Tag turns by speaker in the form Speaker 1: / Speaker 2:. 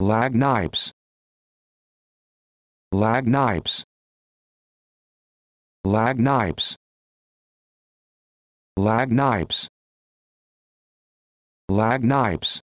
Speaker 1: lag knives lag knives lag knives lag knives lag knives